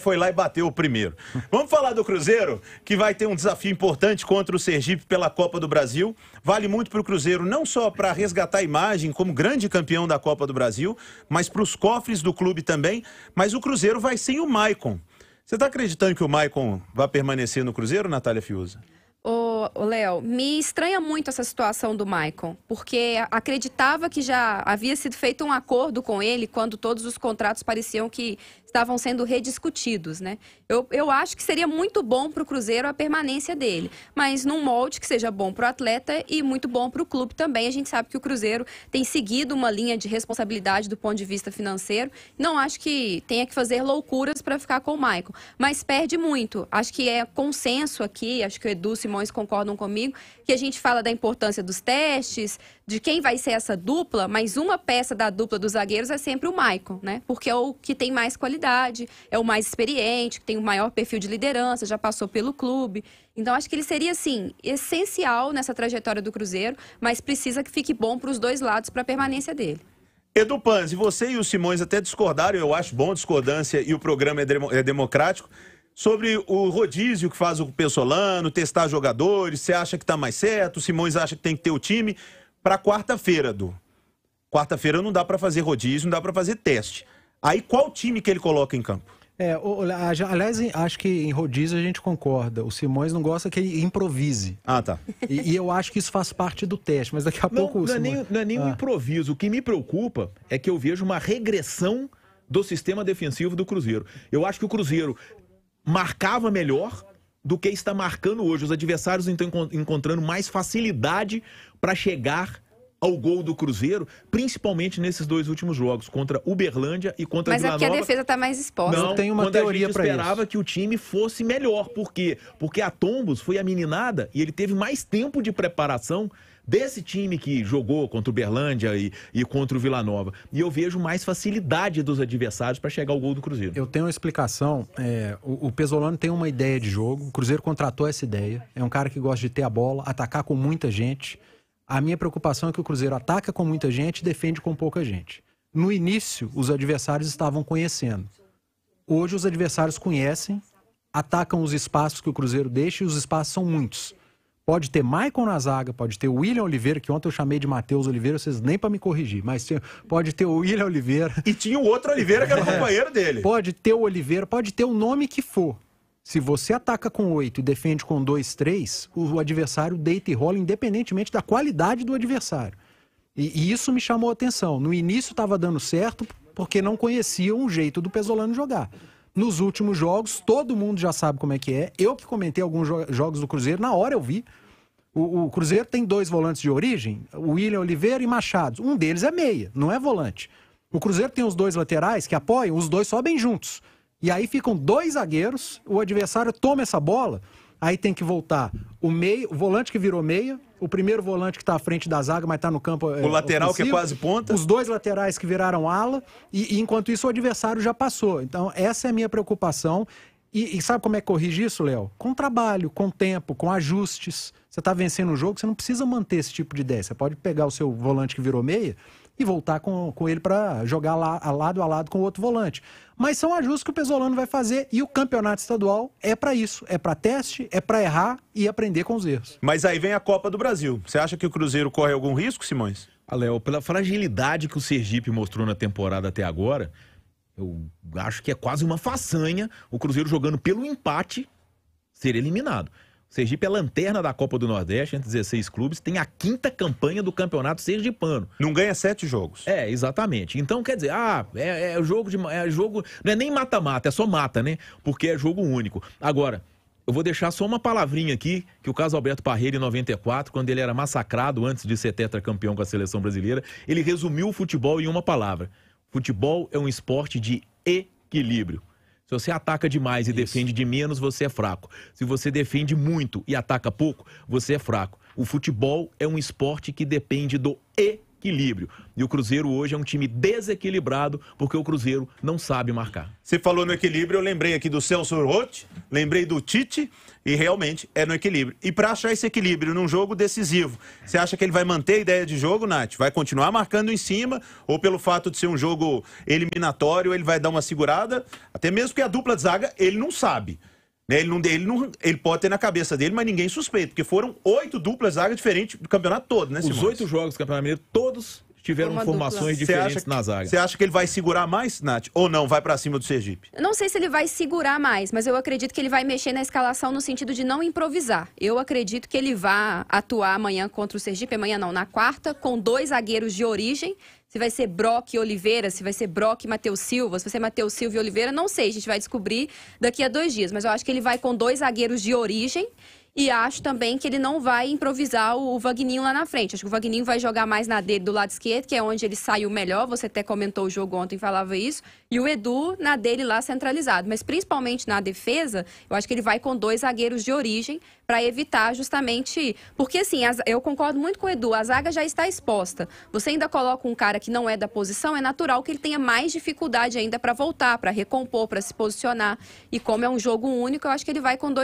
foi lá e bateu o primeiro. Vamos falar do Cruzeiro, que vai ter um desafio importante contra o Sergipe pela Copa do Brasil. Vale muito para o Cruzeiro, não só para resgatar a imagem como grande campeão da Copa do Brasil, mas para os cofres do clube também. Mas o Cruzeiro vai sem o Maicon. Você está acreditando que o Maicon vai permanecer no Cruzeiro, Natália Fiuza? Ô, Léo, me estranha muito essa situação do Maicon, porque acreditava que já havia sido feito um acordo com ele quando todos os contratos pareciam que estavam sendo rediscutidos, né? Eu, eu acho que seria muito bom para o Cruzeiro a permanência dele, mas num molde que seja bom para o atleta e muito bom para o clube também. A gente sabe que o Cruzeiro tem seguido uma linha de responsabilidade do ponto de vista financeiro. Não acho que tenha que fazer loucuras para ficar com o Maicon, mas perde muito. Acho que é consenso aqui, acho que o Edu e Simões concordam comigo, que a gente fala da importância dos testes, de quem vai ser essa dupla, mas uma peça da dupla dos zagueiros é sempre o Maicon, né? Porque é o que tem mais qualidade, é o mais experiente, que tem o maior perfil de liderança, já passou pelo clube. Então acho que ele seria assim essencial nessa trajetória do Cruzeiro, mas precisa que fique bom para os dois lados para a permanência dele. Edu Panzi, você e o Simões até discordaram, eu acho bom discordância e o programa é, dem é democrático sobre o rodízio que faz o Pessolano, testar jogadores, você acha que está mais certo, o Simões acha que tem que ter o time para quarta-feira, Du. Quarta-feira não dá para fazer rodízio, não dá para fazer teste. Aí qual time que ele coloca em campo? É, aliás, acho que em rodízio a gente concorda. O Simões não gosta que ele improvise. Ah, tá. E, e eu acho que isso faz parte do teste, mas daqui a não, pouco. Não, Simões... é nem, não é nem é ah. um improviso. O que me preocupa é que eu vejo uma regressão do sistema defensivo do Cruzeiro. Eu acho que o Cruzeiro marcava melhor do que está marcando hoje. Os adversários estão encontrando mais facilidade para chegar ao gol do Cruzeiro, principalmente nesses dois últimos jogos, contra Uberlândia e contra Mas Vila aqui Nova. a defesa está mais exposta. Não, tem uma teoria para isso. esperava que o time fosse melhor, por quê? Porque a Tombos foi a meninada e ele teve mais tempo de preparação desse time que jogou contra o Berlândia e, e contra o Vila Nova. E eu vejo mais facilidade dos adversários para chegar ao gol do Cruzeiro. Eu tenho uma explicação. É, o, o Pesolano tem uma ideia de jogo. O Cruzeiro contratou essa ideia. É um cara que gosta de ter a bola, atacar com muita gente. A minha preocupação é que o Cruzeiro ataca com muita gente e defende com pouca gente. No início, os adversários estavam conhecendo. Hoje, os adversários conhecem, atacam os espaços que o Cruzeiro deixa e os espaços são muitos. Pode ter Maicon na zaga, pode ter o William Oliveira, que ontem eu chamei de Matheus Oliveira, vocês nem para me corrigir, mas pode ter o William Oliveira. E tinha o outro Oliveira, que era o é. companheiro dele. Pode ter o Oliveira, pode ter o nome que for. Se você ataca com oito e defende com dois, três, o adversário deita e rola independentemente da qualidade do adversário. E, e isso me chamou a atenção. No início estava dando certo porque não conheciam o jeito do Pesolano jogar. Nos últimos jogos, todo mundo já sabe como é que é. Eu que comentei alguns jo jogos do Cruzeiro, na hora eu vi. O, o, Cruzeiro tem dois volantes de origem, o William Oliveira e Machado. Um deles é meia, não é volante. O Cruzeiro tem os dois laterais que apoiam, os dois sobem juntos. E aí ficam dois zagueiros, o adversário toma essa bola, aí tem que voltar o meio, o volante que virou meia, o primeiro volante que está à frente da zaga, mas está no campo. Eh, o é, lateral que é quase ponta. Os dois laterais que viraram ala, e, e, enquanto isso o adversário já passou. Então, essa é a minha preocupação. E, e, sabe como é que corrige isso, Léo? Com trabalho, com tempo, com ajustes. Você está vencendo o jogo, você não precisa manter esse tipo de ideia. Você pode pegar o seu volante que virou meia e voltar com, com ele para jogar lá, lado a lado com o outro volante. Mas são ajustes que o Pesolano vai fazer e o campeonato estadual é para isso. É para teste, é para errar e aprender com os erros. Mas aí vem a Copa do Brasil. Você acha que o Cruzeiro corre algum risco, Simões? Ah, Léo, pela fragilidade que o Sergipe mostrou na temporada até agora, eu acho que é quase uma façanha o Cruzeiro jogando pelo empate ser eliminado. O Sergipe é lanterna da Copa do Nordeste, entre 16 clubes, tem a quinta campanha do campeonato sergipano. Não ganha sete jogos. É, exatamente. Então, quer dizer, ah, é, é jogo de. É jogo. Não é nem mata-mata, é só mata, né? Porque é jogo único. Agora, eu vou deixar só uma palavrinha aqui, que o caso Alberto Parreira, em 94, quando ele era massacrado antes de ser tetracampeão com a seleção brasileira, ele resumiu o futebol em uma palavra: Futebol é um esporte de equilíbrio. Se você ataca demais e Isso. defende de menos, você é fraco. Se você defende muito e ataca pouco, você é fraco. O futebol é um esporte que depende do equilíbrio equilíbrio. E o Cruzeiro hoje é um time desequilibrado porque o Cruzeiro não sabe marcar. Você falou no equilíbrio, eu lembrei aqui do Celso Roth, lembrei do Tite e realmente é no equilíbrio. E para achar esse equilíbrio num jogo decisivo, você acha que ele vai manter a ideia de jogo, Nath? Vai continuar marcando em cima ou pelo fato de ser um jogo eliminatório, ele vai dar uma segurada? Até mesmo que a dupla de zaga ele não sabe. Né? Ele, não, ele, não, ele pode ter na cabeça dele, mas ninguém suspeita, porque foram oito duplas zagas diferentes do campeonato todo, né, Os Simões? oito jogos do Campeonato todos tiveram Uma formações dupla. diferentes que, na zaga. Você acha que ele vai segurar mais, Nath? Ou não, vai para cima do Sergipe? não sei se ele vai segurar mais, mas eu acredito que ele vai mexer na escalação no sentido de não improvisar. Eu acredito que ele vá atuar amanhã contra o Sergipe, amanhã não, na quarta, com dois zagueiros de origem, se vai ser Brock e Oliveira, se vai ser Brock e Matheus Silva, se vai ser Matheus Silva e Oliveira, não sei, a gente vai descobrir daqui a dois dias. Mas eu acho que ele vai com dois zagueiros de origem e acho também que ele não vai improvisar o, Vagninho lá na frente. Acho que o Vagninho vai jogar mais na dele do lado esquerdo, que é onde ele saiu melhor. Você até comentou o jogo ontem, falava isso. E o Edu na dele lá centralizado. Mas principalmente na defesa, eu acho que ele vai com dois zagueiros de origem para evitar justamente. Porque assim, eu concordo muito com o Edu, a zaga já está exposta. Você ainda coloca um cara que não é da posição, é natural que ele tenha mais dificuldade ainda para voltar, para recompor, para se posicionar. E como é um jogo único, eu acho que ele vai com dois.